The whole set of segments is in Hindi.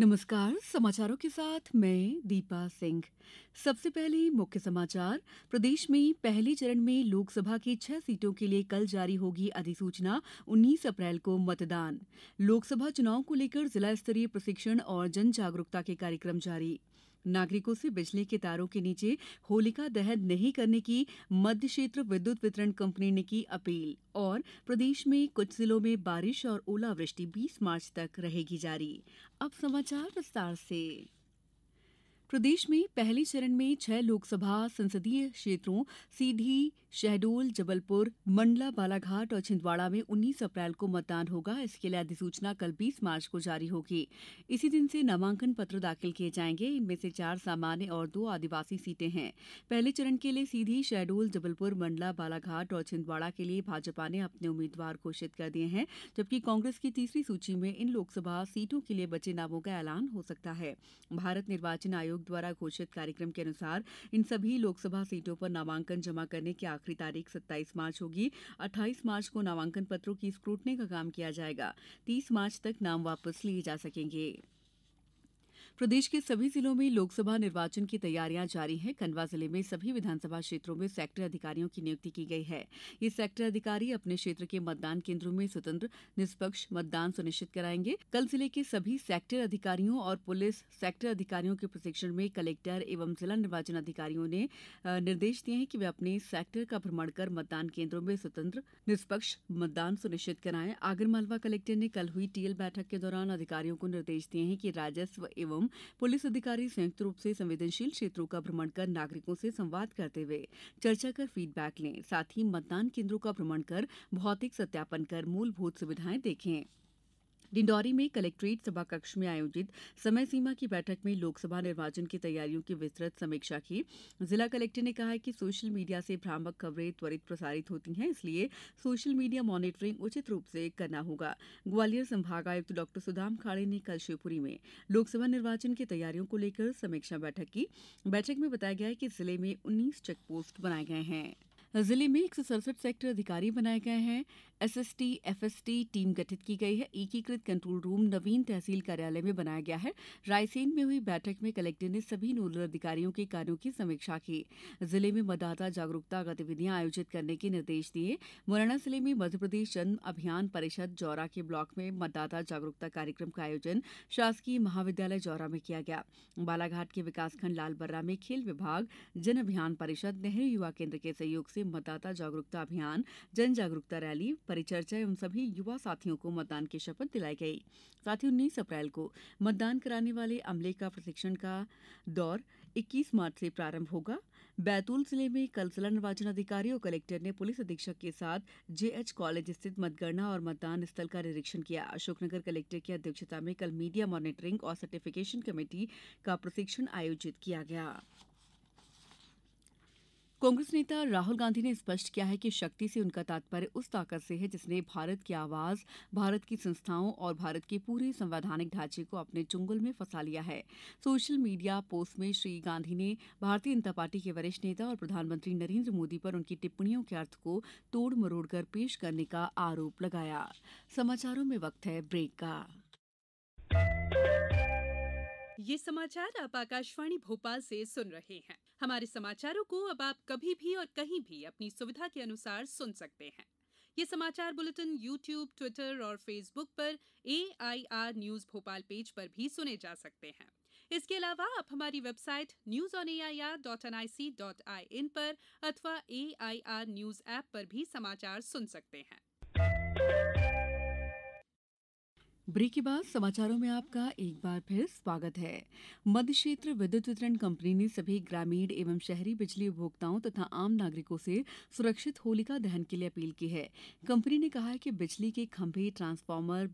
नमस्कार समाचारों के साथ मैं दीपा सिंह सबसे पहले मुख्य समाचार प्रदेश में पहले चरण में लोकसभा की छह सीटों के लिए कल जारी होगी अधिसूचना 19 अप्रैल को मतदान लोकसभा चुनाव को लेकर जिला स्तरीय प्रशिक्षण और जन जागरूकता के कार्यक्रम जारी नागरिकों से बिजली के तारों के नीचे होलिका दहन नहीं करने की मध्य क्षेत्र विद्युत वितरण कंपनी ने की अपील और प्रदेश में कुछ जिलों में बारिश और ओलावृष्टि 20 मार्च तक रहेगी जारी अब समाचार विस्तार से प्रदेश में पहले चरण में छह लोकसभा संसदीय क्षेत्रों सीधी शहडोल जबलपुर मंडला बालाघाट और छिंदवाड़ा में उन्नीस अप्रैल को मतदान होगा इसके लिए अधिसूचना कल बीस मार्च को जारी होगी इसी दिन से नामांकन पत्र दाखिल किए जाएंगे इनमें से चार सामान्य और दो आदिवासी सीटें हैं पहले चरण के लिए सीधी शहडोल जबलपुर मंडला बालाघाट और छिंदवाड़ा के लिए भाजपा ने अपने उम्मीदवार घोषित कर दिए हैं जबकि कांग्रेस की तीसरी सूची में इन लोकसभा सीटों के लिए बचे नामों का ऐलान हो सकता है भारत निर्वाचन आयोग आयोग द्वारा घोषित कार्यक्रम के अनुसार इन सभी लोकसभा सीटों पर नामांकन जमा करने की आखिरी तारीख सत्ताईस मार्च होगी अट्ठाईस मार्च को नामांकन पत्रों की स्क्रूटनी का काम किया जाएगा तीस मार्च तक नाम वापस लिए जा सकेंगे प्रदेश के सभी जिलों में लोकसभा निर्वाचन की तैयारियां जारी हैं खंडवा जिले में सभी विधानसभा क्षेत्रों में सेक्टर अधिकारियों की नियुक्ति की गई है ये सेक्टर अधिकारी अपने क्षेत्र के मतदान केंद्रों में स्वतंत्र निष्पक्ष मतदान सुनिश्चित कराएंगे कल जिले के सभी सेक्टर अधिकारियों और पुलिस सेक्टर अधिकारियों के प्रशिक्षण में कलेक्टर एवं जिला निर्वाचन अधिकारियों ने निर्देश दिए हैं कि वे अपने सेक्टर का भ्रमण कर मतदान केंद्रों में स्वतंत्र निष्पक्ष मतदान सुनिश्चित कराएं आगरमालवा कलेक्टर ने कल हुई टीएल बैठक के दौरान अधिकारियों को निर्देश दिए हैं कि राजस्व एवं पुलिस अधिकारी संयुक्त रूप से संवेदनशील क्षेत्रों का भ्रमण कर नागरिकों से संवाद करते हुए चर्चा कर फीडबैक लें साथ ही मतदान केन्द्रों का भ्रमण कर भौतिक सत्यापन कर मूलभूत सुविधाएं देखें डिंडौरी में कलेक्ट्रेट सभाकक्ष में आयोजित समय सीमा की बैठक में लोकसभा निर्वाचन की तैयारियों की विस्तृत समीक्षा की जिला कलेक्टर ने कहा कि सोशल मीडिया से भ्रामक खबरें त्वरित प्रसारित होती हैं इसलिए सोशल मीडिया मॉनिटरिंग उचित रूप से करना होगा ग्वालियर संभागायुक्त डॉ सुदाम खाड़े ने कल शिवपुरी में लोकसभा निर्वाचन की तैयारियों को लेकर समीक्षा बैठक की बैठक में बताया गया कि जिले में उन्नीस चेकपोस्ट बनाए गए हैं जिले में एक सेक्टर अधिकारी बनाए गए हैं एसएसटी एफएसटी टीम गठित की गई है एकीकृत कंट्रोल रूम नवीन तहसील कार्यालय में बनाया गया है रायसेन में हुई बैठक में कलेक्टर ने सभी नोडल अधिकारियों के कार्यों की समीक्षा की जिले में मतदाता जागरूकता गतिविधियां आयोजित करने के निर्देश दिए मुरैना जिले में मध्यप्रदेश जन अभियान परिषद जौरा के ब्लॉक में मतदाता जागरूकता कार्यक्रम का आयोजन शासकीय महाविद्यालय जौरा में किया गया बालाघाट के विकासखंड लालबर्रा में खेल विभाग जन अभियान परिषद नेहरू युवा केंद्र के सहयोग से से मतदाता जागरूकता अभियान जन जागरूकता रैली परिचर्चा एवं सभी युवा साथियों को मतदान की शपथ दिलाई गई साथ ही उन्नीस अप्रैल को मतदान कराने वाले अमले का प्रशिक्षण का दौर इक्कीस मार्च से प्रारंभ होगा बैतूल जिले में कल जिला निर्वाचन अधिकारी और कलेक्टर ने पुलिस अधीक्षक के साथ जेएच कॉलेज स्थित मतगणना और मतदान स्थल का निरीक्षण किया अशोकनगर कलेक्टर की अध्यक्षता में कल मीडिया मॉनिटरिंग और सर्टिफिकेशन कमेटी का प्रशिक्षण आयोजित किया गया कांग्रेस नेता राहुल गांधी ने स्पष्ट किया है कि शक्ति से उनका तात्पर्य उस ताकत से है जिसने भारत की आवाज भारत की संस्थाओं और भारत के पूरे संवैधानिक ढांचे को अपने चुंगल में फंसा लिया है सोशल मीडिया पोस्ट में श्री गांधी ने भारतीय जनता पार्टी के वरिष्ठ नेता और प्रधानमंत्री नरेंद्र मोदी पर उनकी टिप्पणियों के अर्थ को तोड़ मरोड़ कर पेश करने का आरोप लगाया समाचारों में वक्त है ब्रेक का ये समाचार आप आकाशवाणी भोपाल से सुन रहे हैं हमारे समाचारों को अब आप कभी भी और कहीं भी अपनी सुविधा के अनुसार सुन सकते हैं ये समाचार बुलेटिन यूट्यूब ट्विटर और फेसबुक पर एआईआर न्यूज भोपाल पेज पर भी सुने जा सकते हैं इसके अलावा आप हमारी website news on A I R dot N I C dot I N पर अथवा A I R news app पर भी समाचार सुन सकते हैं ब्रेक के बाद समाचारों में आपका एक बार फिर स्वागत है मध्य क्षेत्र विद्युत वितरण कंपनी ने सभी ग्रामीण एवं शहरी बिजली उपभोक्ताओं तथा आम नागरिकों से सुरक्षित होलिका दहन के लिए अपील की है कंपनी ने कहा है कि बिजली के खंभे ट्रांसफार्मर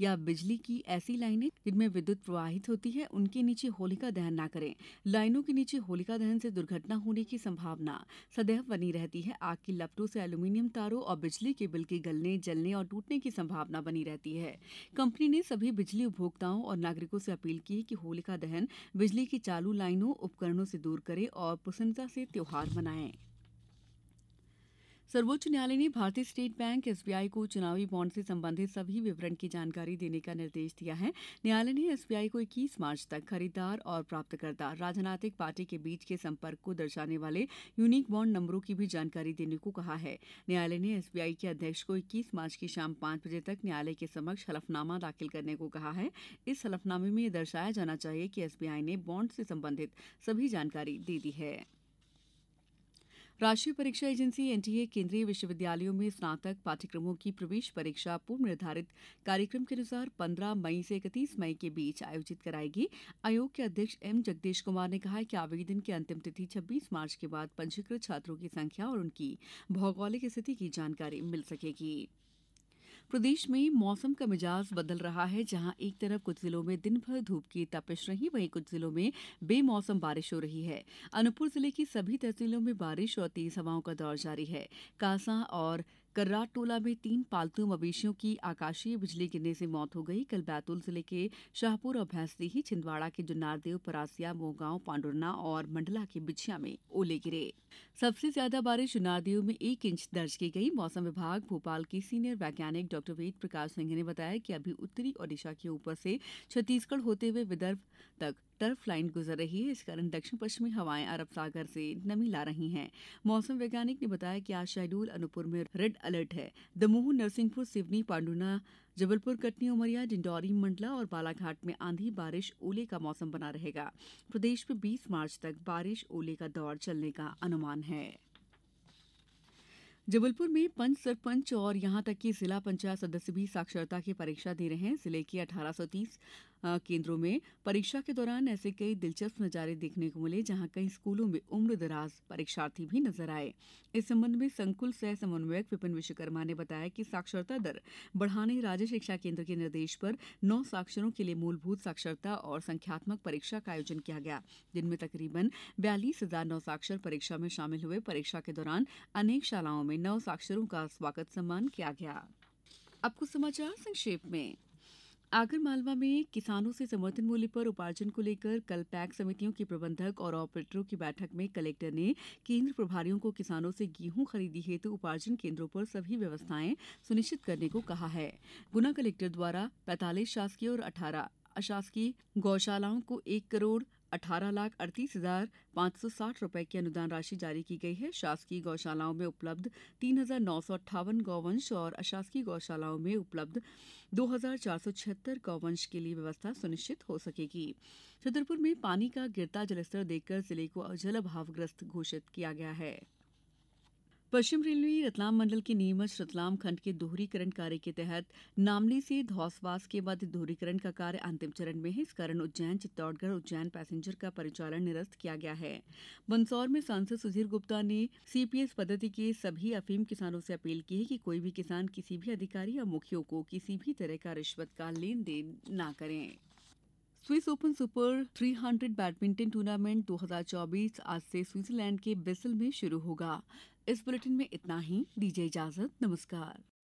या बिजली की ऐसी लाइनें जिनमें विद्युत प्रवाहित होती है उनके नीचे होलिका दहन न करें लाइनों के नीचे होलिका दहन से दुर्घटना होने की संभावना सदैव बनी रहती है आग की लपटों से एल्यूमिनियम तारों और बिजली के बिल के गलने जलने और टूटने की संभावना बनी रहती है कंपनी ने सभी बिजली उपभोक्ताओं और नागरिकों से अपील की है कि होलिका दहन बिजली की चालू लाइनों उपकरणों से दूर करें और प्रसन्नता से त्योहार मनाएं सर्वोच्च न्यायालय ने भारतीय स्टेट बैंक एसबीआई को चुनावी बॉन्ड से संबंधित सभी विवरण की जानकारी देने का निर्देश दिया है न्यायालय ने एसबीआई को इक्कीस मार्च तक खरीदार और प्राप्तकर्ता राजनीतिक पार्टी के बीच के संपर्क को दर्शाने वाले यूनिक बॉन्ड नंबरों की भी जानकारी देने को कहा है न्यायालय ने एसबीआई के अध्यक्ष को इक्कीस मार्च की शाम पांच बजे तक न्यायालय के समक्ष हलफनामा दाखिल करने को कहा है इस हलफनामे में यह दर्शाया जाना चाहिए कि एसबीआई ने बॉन्ड से संबंधित सभी जानकारी दे दी है राष्ट्रीय परीक्षा एजेंसी एनटीए केंद्रीय विश्वविद्यालयों में स्नातक पाठ्यक्रमों की प्रवेश परीक्षा पूर्व निर्धारित कार्यक्रम के अनुसार 15 मई से इकतीस मई के बीच आयोजित कराएगी आयोग के अध्यक्ष एम जगदीश कुमार ने कहा कि आवेदन की अंतिम तिथि छब्बीस मार्च के बाद पंजीकृत छात्रों की संख्या और उनकी भौगोलिक स्थिति की जानकारी मिल सकेगी प्रदेश में मौसम का मिजाज बदल रहा है जहां एक तरफ कुछ जिलों में दिनभर धूप की तपिश रही वहीं कुछ जिलों में बेमौसम बारिश हो रही है अनूपपुर जिले की सभी तहसीलों में बारिश और तेज हवाओं का दौर जारी है कांसा और कर्राट टोला में तीन पालतू मवेशियों की आकाशीय बिजली गिरने से मौत हो गई कल बैतूल जिले के शाहपुर और भैंसदेही छिंदवाड़ा के जुन्नारदेव परासिया मोहगांव पांडुरना और मंडला के बिछिया में ओले गिरे सबसे ज्यादा बारिश जुन्नारदेव में एक इंच दर्ज की गई मौसम विभाग भोपाल के सीनियर वैज्ञानिक डॉक्टर वेद प्रकाश सिंह ने बताया कि अभी उत्तरी ओडिशा के ऊपर से छत्तीसगढ़ होते हुए विदर्भ तक टर्फ लाइन गुजर रही है इस कारण दक्षिण पश्चिमी हवाएं अरब सागर से नमी ला रही हैं मौसम वैज्ञानिक ने बताया कि आज शहडोल अनूपपुर में रेड अलर्ट है दमोह नरसिंहपुर सिवनी पांडुना जबलपुर कटनी उमरिया डिंडौरी मंडला और बालाघाट में आंधी बारिश ओले का मौसम बना रहेगा प्रदेश में बीस मार्च तक बारिश ओले का दौर चलने का अनुमान है जबलपुर में पंच सरपंच और यहां तक कि जिला पंचायत सदस्य भी साक्षरता की परीक्षा दे रहे हैं जिले की 1830 केंद्रों में परीक्षा के दौरान ऐसे कई दिलचस्प नजारे देखने को मिले जहां कई स्कूलों में उम्र दराज परीक्षार्थी भी नजर आए इस संबंध में संकुल सह समन्वयक विपिन विश्वकर्मा ने बताया कि साक्षरता दर बढ़ाने राज्य शिक्षा केंद्र के निर्देश पर नौ साक्षरों के लिए मूलभूत साक्षरता और संख्यात्मक परीक्षा का आयोजन किया गया जिनमें तकरीबन बयालीस हजार नौ साक्षर परीक्षा में शामिल हुए परीक्षा के दौरान अनेक शालाओं में नौ साक्षरों का स्वागत सम्मान किया गया अब कुछ समाचार संक्षेप में आगरमालवा में किसानों से समर्थन मूल्य पर उपार्जन को लेकर कल पैक समितियों के प्रबंधक और ऑपरेटरों की बैठक में कलेक्टर ने केंद्र प्रभारियों को किसानों से गेहूं खरीदी हेतु उपार्जन केंद्रों पर सभी व्यवस्थाएं सुनिश्चित करने को कहा है गुना कलेक्टर द्वारा पैतालीस शासकीय और अठारह अशासकीय गौशालाओं को एक करोड़ अठारह लाख अड़तीस हजार पांच सौ साठ रूपये की अनुदान राशि जारी की गई है शासकीय गौशालाओं में उपलब्ध तीन हजार नौ सौ अट्ठावन गौवंश और अशासकीय गौशालाओं में उपलब्ध दो हजार चार सौ छिहत्तर गौवंश के लिए व्यवस्था सुनिश्चित हो सकेगी छतरपुर में पानी का गिरता जलस्तर देखकर जिले को जल अभावग्रस्त घोषित किया गया है पश्चिम रेलवे रतलाम मंडल के नीमच रतलाम खंड के दोहरीकरण कार्य के तहत नामली से धौसवास के मध्य दोहरीकरण का कार्य अंतिम चरण में है इस कारण उज्जैन चित्तौड़गढ़ उज्जैन पैसेंजर का परिचालन निरस्त किया गया है मंदसौर में सांसद सुधीर गुप्ता ने सीपीएस पद्धति के सभी अफीम किसानों से अपील की है कि कोई भी किसान किसी भी अधिकारी या मुखियों को किसी भी तरह का रिश्वत का लेन देन न करें Swiss Open super 300 badminton tournament 2024 आज से स्विट्जरलैंड के बेसल में शुरू होगा इस बुलेटिन में इतना ही दीजिए इजाजत नमस्कार